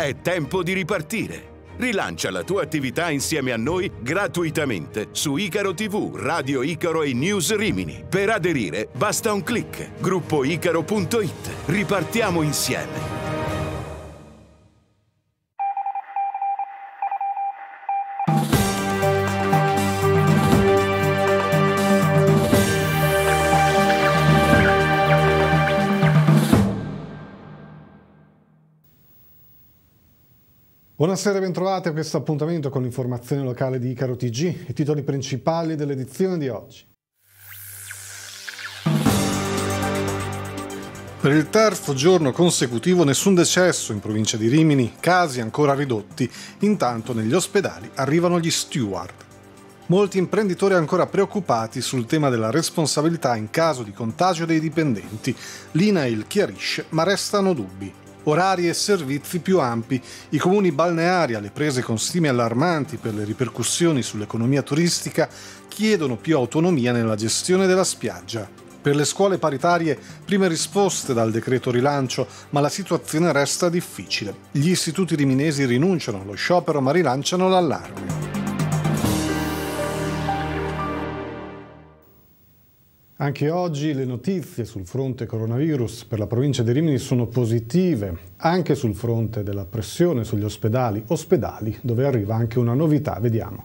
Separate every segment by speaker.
Speaker 1: È tempo di ripartire. Rilancia la tua attività insieme a noi gratuitamente su Icaro TV, Radio Icaro e News Rimini. Per aderire basta un clic. Gruppoicaro.it. Ripartiamo insieme.
Speaker 2: Buonasera e bentrovati a questo appuntamento con l'informazione locale di Icaro TG, i titoli principali dell'edizione di oggi. Per il terzo giorno consecutivo nessun decesso in provincia di Rimini, casi ancora ridotti, intanto negli ospedali arrivano gli steward. Molti imprenditori ancora preoccupati sul tema della responsabilità in caso di contagio dei dipendenti. L'INAIL chiarisce, ma restano dubbi orari e servizi più ampi. I comuni balneari, alle prese con stime allarmanti per le ripercussioni sull'economia turistica, chiedono più autonomia nella gestione della spiaggia. Per le scuole paritarie prime risposte dal decreto rilancio, ma la situazione resta difficile. Gli istituti riminesi rinunciano allo sciopero ma rilanciano l'allarme. Anche oggi le notizie sul fronte coronavirus per la provincia di Rimini sono positive, anche sul fronte della pressione sugli ospedali, ospedali dove arriva anche una novità, vediamo.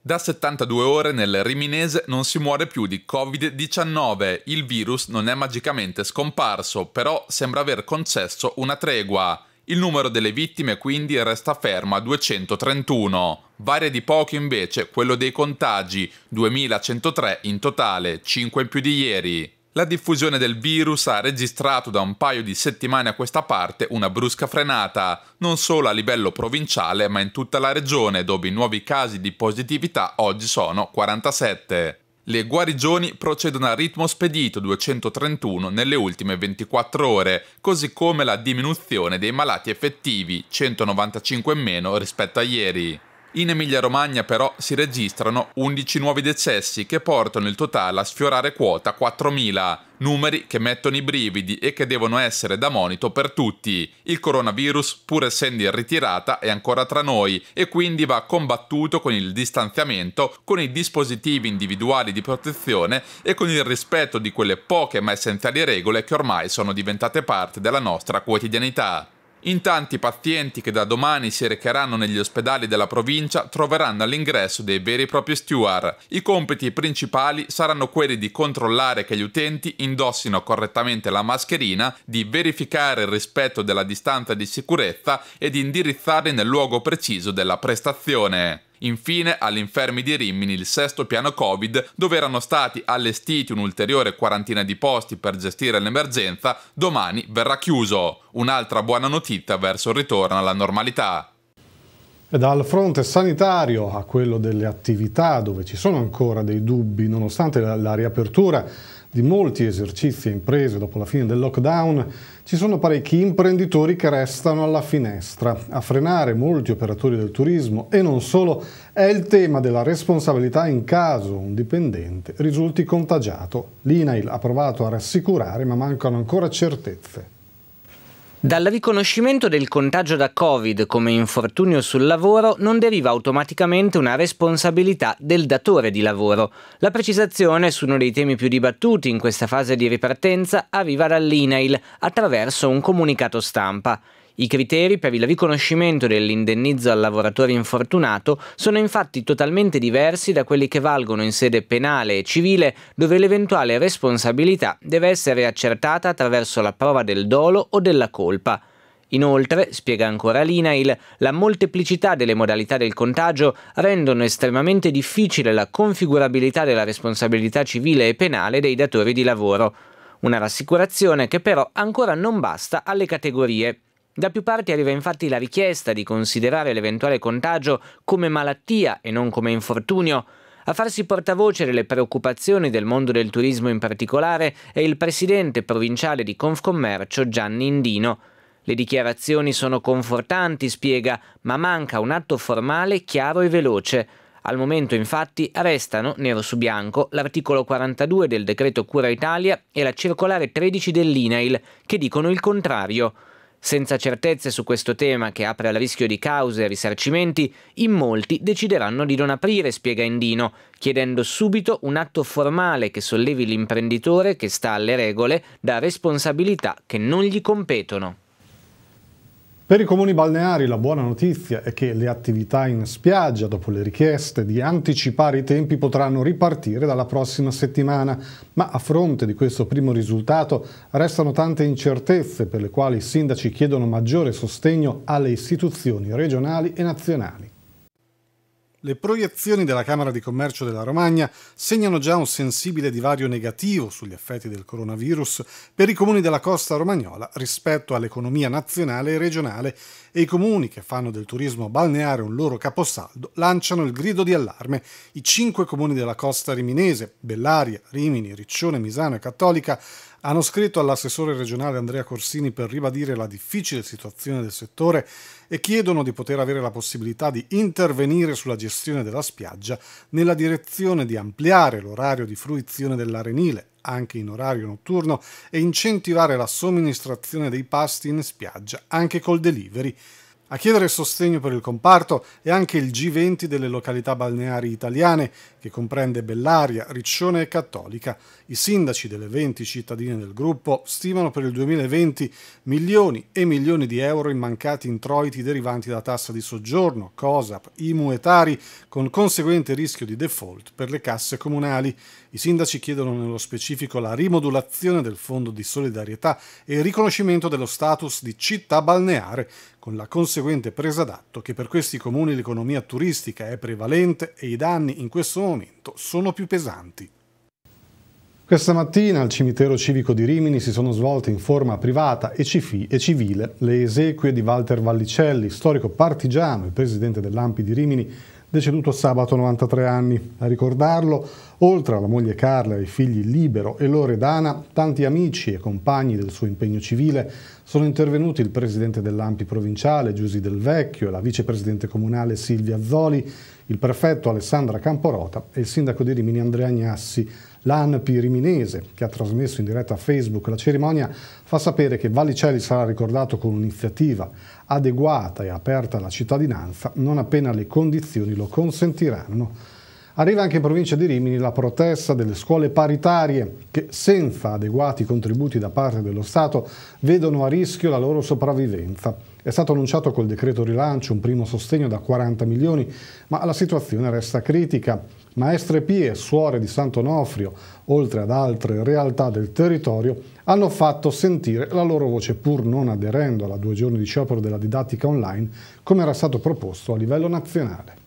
Speaker 3: Da 72 ore nel riminese non si muore più di Covid-19, il virus non è magicamente scomparso, però sembra aver concesso una tregua. Il numero delle vittime quindi resta fermo a 231. Varia di poco invece quello dei contagi, 2103 in totale, 5 in più di ieri. La diffusione del virus ha registrato da un paio di settimane a questa parte una brusca frenata, non solo a livello provinciale ma in tutta la regione dove i nuovi casi di positività oggi sono 47. Le guarigioni procedono a ritmo spedito 231 nelle ultime 24 ore, così come la diminuzione dei malati effettivi 195 in meno rispetto a ieri. In Emilia-Romagna però si registrano 11 nuovi decessi che portano il totale a sfiorare quota 4.000, numeri che mettono i brividi e che devono essere da monito per tutti. Il coronavirus, pur essendo in ritirata, è ancora tra noi e quindi va combattuto con il distanziamento, con i dispositivi individuali di protezione e con il rispetto di quelle poche ma essenziali regole che ormai sono diventate parte della nostra quotidianità. In tanti pazienti che da domani si recheranno negli ospedali della provincia troveranno all'ingresso dei veri e propri steward. I compiti principali saranno quelli di controllare che gli utenti indossino correttamente la mascherina, di verificare il rispetto della distanza di sicurezza e di indirizzarli nel luogo preciso della prestazione. Infine, all'infermi di Rimini, il sesto piano Covid, dove erano stati allestiti un'ulteriore quarantina di posti per gestire l'emergenza, domani verrà chiuso. Un'altra buona notizia verso il ritorno alla normalità.
Speaker 2: E dal fronte sanitario a quello delle attività, dove ci sono ancora dei dubbi, nonostante la, la riapertura di molti esercizi e imprese dopo la fine del lockdown, ci sono parecchi imprenditori che restano alla finestra. A frenare molti operatori del turismo e non solo è il tema della responsabilità in caso un dipendente risulti contagiato. L'INAIL ha provato a rassicurare ma mancano ancora certezze.
Speaker 4: Dal riconoscimento del contagio da Covid come infortunio sul lavoro non deriva automaticamente una responsabilità del datore di lavoro. La precisazione su uno dei temi più dibattuti in questa fase di ripartenza arriva dall'INAIL attraverso un comunicato stampa. I criteri per il riconoscimento dell'indennizzo al lavoratore infortunato sono infatti totalmente diversi da quelli che valgono in sede penale e civile, dove l'eventuale responsabilità deve essere accertata attraverso la prova del dolo o della colpa. Inoltre, spiega ancora l'INAIL, la molteplicità delle modalità del contagio rendono estremamente difficile la configurabilità della responsabilità civile e penale dei datori di lavoro. Una rassicurazione che però ancora non basta alle categorie. Da più parti arriva infatti la richiesta di considerare l'eventuale contagio come malattia e non come infortunio. A farsi portavoce delle preoccupazioni del mondo del turismo in particolare è il presidente provinciale di Confcommercio Gianni Indino. Le dichiarazioni sono confortanti, spiega, ma manca un atto formale chiaro e veloce. Al momento infatti restano, nero su bianco, l'articolo 42 del decreto Cura Italia e la circolare 13 dell'INAIL, che dicono il contrario. Senza certezze su questo tema che apre al rischio di cause e risarcimenti, in molti decideranno di non aprire, spiega Endino, chiedendo subito un atto formale che sollevi l'imprenditore che sta alle regole da responsabilità che non gli competono.
Speaker 2: Per i comuni balneari la buona notizia è che le attività in spiaggia, dopo le richieste di anticipare i tempi, potranno ripartire dalla prossima settimana, ma a fronte di questo primo risultato restano tante incertezze per le quali i sindaci chiedono maggiore sostegno alle istituzioni regionali e nazionali. Le proiezioni della Camera di Commercio della Romagna segnano già un sensibile divario negativo sugli effetti del coronavirus per i comuni della costa romagnola rispetto all'economia nazionale e regionale e i comuni che fanno del turismo balneare un loro caposaldo lanciano il grido di allarme. I cinque comuni della costa riminese, Bellaria, Rimini, Riccione, Misano e Cattolica, hanno scritto all'assessore regionale Andrea Corsini per ribadire la difficile situazione del settore e chiedono di poter avere la possibilità di intervenire sulla gestione della spiaggia nella direzione di ampliare l'orario di fruizione dell'arenile, anche in orario notturno, e incentivare la somministrazione dei pasti in spiaggia anche col delivery a chiedere sostegno per il comparto è anche il G20 delle località balneari italiane, che comprende Bellaria, Riccione e Cattolica. I sindaci delle 20 cittadine del gruppo stimano per il 2020 milioni e milioni di euro in mancati introiti derivanti da tassa di soggiorno, COSAP, IMU e Tari, con conseguente rischio di default per le casse comunali. I sindaci chiedono nello specifico la rimodulazione del fondo di solidarietà e il riconoscimento dello status di città balneare con la conseguente presa d'atto che per questi comuni l'economia turistica è prevalente e i danni in questo momento sono più pesanti. Questa mattina al cimitero civico di Rimini si sono svolte in forma privata e, e civile le esequie di Walter Vallicelli, storico partigiano e presidente dell'Ampi di Rimini, deceduto sabato 93 anni. A ricordarlo, oltre alla moglie Carla e ai figli Libero e Loredana, tanti amici e compagni del suo impegno civile sono intervenuti il presidente dell'Ampi provinciale Giusy Del Vecchio, la vicepresidente comunale Silvia Zoli, il prefetto Alessandra Camporota e il sindaco di Rimini Andrea Agnassi L'ANPI riminese, che ha trasmesso in diretta a Facebook la cerimonia, fa sapere che Valicelli sarà ricordato con un'iniziativa adeguata e aperta alla cittadinanza non appena le condizioni lo consentiranno. Arriva anche in provincia di Rimini la protesta delle scuole paritarie che senza adeguati contributi da parte dello Stato vedono a rischio la loro sopravvivenza. È stato annunciato col decreto rilancio un primo sostegno da 40 milioni, ma la situazione resta critica. Maestre Pie, suore di Sant'Onofrio, oltre ad altre realtà del territorio, hanno fatto sentire la loro voce pur non aderendo alla due giorni di sciopero della didattica online come era stato proposto a livello nazionale.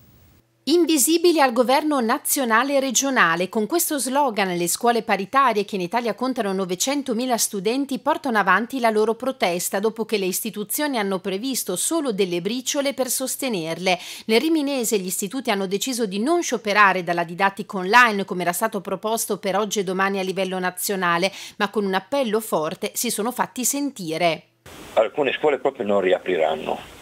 Speaker 5: Invisibili al governo nazionale e regionale, con questo slogan le scuole paritarie che in Italia contano 900.000 studenti portano avanti la loro protesta dopo che le istituzioni hanno previsto solo delle briciole per sostenerle. Nel Riminese gli istituti hanno deciso di non scioperare dalla didattica online come era stato proposto per oggi e domani a livello nazionale, ma con un appello forte si sono fatti sentire.
Speaker 1: Alcune scuole proprio non riapriranno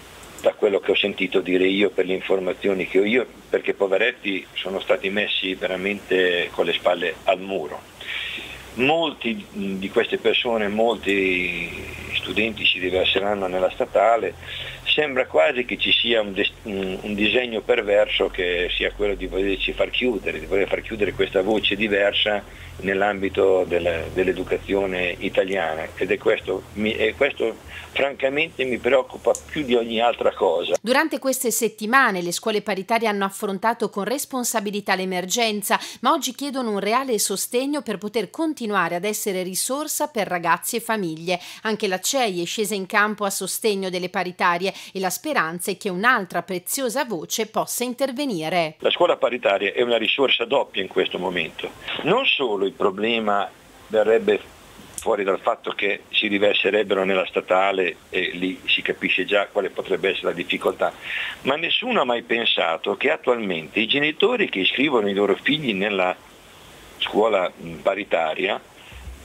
Speaker 1: da quello che ho sentito dire io, per le informazioni che ho io, perché poveretti sono stati messi veramente con le spalle al muro. Molti di queste persone, molti studenti si riverseranno nella statale, sembra quasi che ci sia un, des- un, disegno perverso che sia quello di volerci far chiudere, di voler far chiudere questa voce diversa nell'ambito del- dell'educazione italiana ed è questo, mi- e questo francamente mi preoccupa più di ogni altra cosa.
Speaker 5: Durante queste settimane le scuole paritarie hanno affrontato con responsabilità l'emergenza, ma oggi chiedono un reale sostegno per poter continuare ad essere risorsa per ragazzi e famiglie. Anche la CEI è scesa in campo a sostegno delle paritarie e la speranza è che un'altra preziosa voce possa intervenire.
Speaker 1: La scuola paritaria è una risorsa doppia in questo momento. Non solo il problema verrebbe fuori dal fatto che si riverserebbero nella statale e lì si capisce già quale potrebbe essere la difficoltà, ma nessuno ha mai pensato che attualmente i genitori che iscrivono i loro figli nella scuola paritaria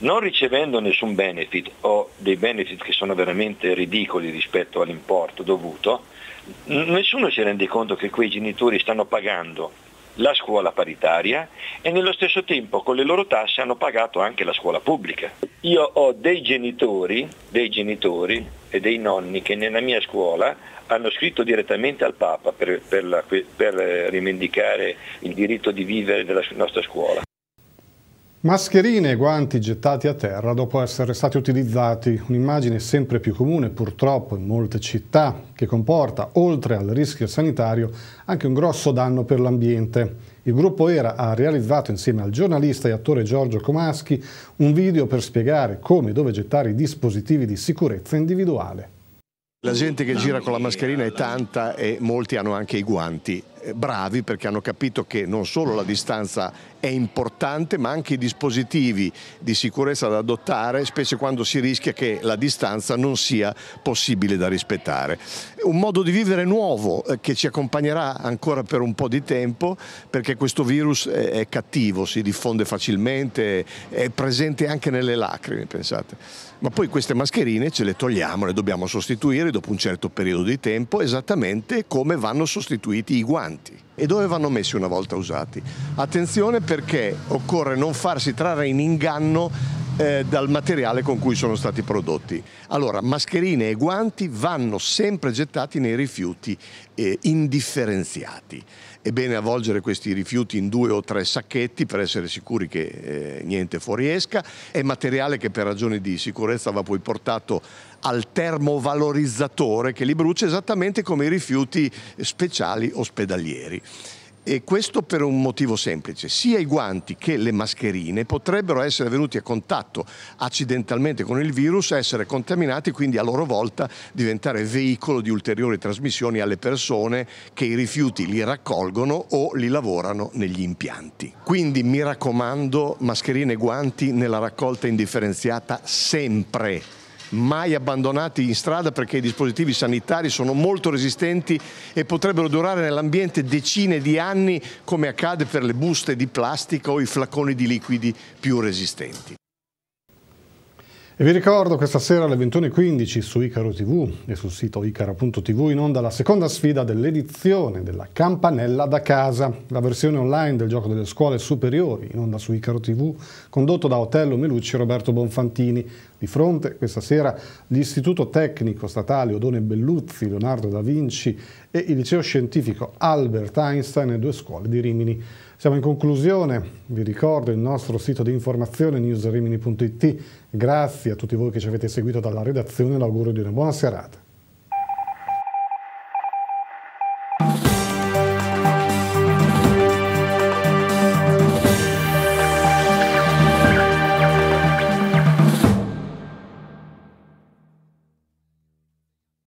Speaker 1: non ricevendo nessun benefit o dei benefit che sono veramente ridicoli rispetto all'importo dovuto, nessuno si rende conto che quei genitori stanno pagando la scuola paritaria e nello stesso tempo con le loro tasse hanno pagato anche la scuola pubblica. Io ho dei genitori, dei genitori e dei nonni che nella mia scuola hanno scritto direttamente al Papa per, per, la, per rivendicare il diritto di vivere della nostra scuola.
Speaker 2: Mascherine e guanti gettati a terra dopo essere stati utilizzati, un'immagine sempre più comune purtroppo in molte città, che comporta, oltre al rischio sanitario, anche un grosso danno per l'ambiente. Il gruppo ERA ha realizzato insieme al giornalista e attore Giorgio Comaschi un video per spiegare come e dove gettare i dispositivi di sicurezza individuale.
Speaker 6: La gente che gira con la mascherina è tanta e molti hanno anche i guanti. Eh, bravi perché hanno capito che non solo la distanza è importante ma anche i dispositivi di sicurezza da adottare specie quando si rischia che la distanza non sia possibile da rispettare. Un modo di vivere nuovo eh, che ci accompagnerà ancora per un po' di tempo perché questo virus è cattivo, si diffonde facilmente, è presente anche nelle lacrime pensate. Ma poi queste mascherine ce le togliamo, le dobbiamo sostituire dopo un certo periodo di tempo esattamente come vanno sostituiti i guanti inquinanti. E dove vanno messi una volta usati? Attenzione perché occorre non farsi trarre in inganno eh, dal materiale con cui sono stati prodotti. Allora, mascherine e guanti vanno sempre gettati nei rifiuti eh, indifferenziati è bene avvolgere questi rifiuti in due o tre sacchetti per essere sicuri che eh, niente fuoriesca, è materiale che per ragioni di sicurezza va poi portato al termovalorizzatore che li brucia esattamente come i rifiuti speciali ospedalieri. E questo per un motivo semplice, sia i guanti che le mascherine potrebbero essere venuti a contatto accidentalmente con il virus, essere contaminati, quindi a loro volta diventare veicolo di ulteriori trasmissioni alle persone che i rifiuti li raccolgono o li lavorano negli impianti. Quindi mi raccomando, mascherine e guanti nella raccolta indifferenziata sempre mai abbandonati in strada perché i dispositivi sanitari sono molto resistenti e potrebbero durare nell'ambiente decine di anni come accade per le buste di plastica o i flaconi di liquidi più resistenti.
Speaker 2: E vi ricordo questa sera alle 21.15 su Icaro TV e sul sito icara.tv in onda la seconda sfida dell'edizione della Campanella da casa, la versione online del gioco delle scuole superiori in onda su Icaro TV condotto da Otello Melucci e Roberto Bonfantini. Di fronte questa sera l'Istituto Tecnico Statale Odone Belluzzi, Leonardo da Vinci e il Liceo Scientifico Albert Einstein e due scuole di Rimini. Siamo in conclusione, vi ricordo il nostro sito di informazione newsrimini.it. Grazie a tutti voi che ci avete seguito dalla redazione e l'augurio di una buona serata.